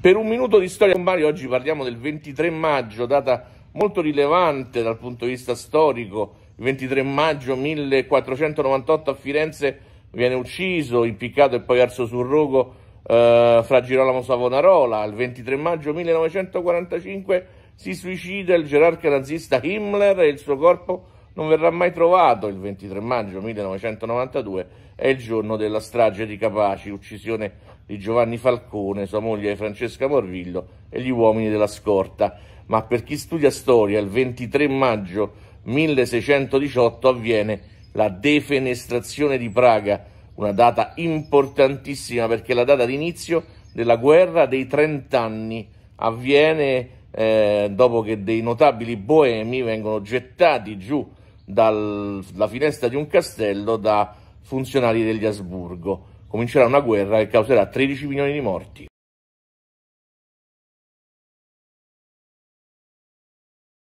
Per un minuto di storia con Mario oggi parliamo del 23 maggio, data molto rilevante dal punto di vista storico. Il 23 maggio 1498 a Firenze viene ucciso, impiccato e poi arso sul rogo eh, fra Girolamo Savonarola. Il 23 maggio 1945 si suicida il gerarca nazista Himmler e il suo corpo non verrà mai trovato. Il 23 maggio 1992 è il giorno della strage di Capaci, uccisione di Giovanni Falcone, sua moglie Francesca Morvillo e gli uomini della scorta. Ma per chi studia storia, il 23 maggio 1618 avviene la defenestrazione di Praga, una data importantissima perché è la data d'inizio della guerra dei trent'anni avviene eh, dopo che dei notabili boemi vengono gettati giù dalla finestra di un castello da funzionari degli Asburgo. Comincerà una guerra che causerà 13 milioni di morti.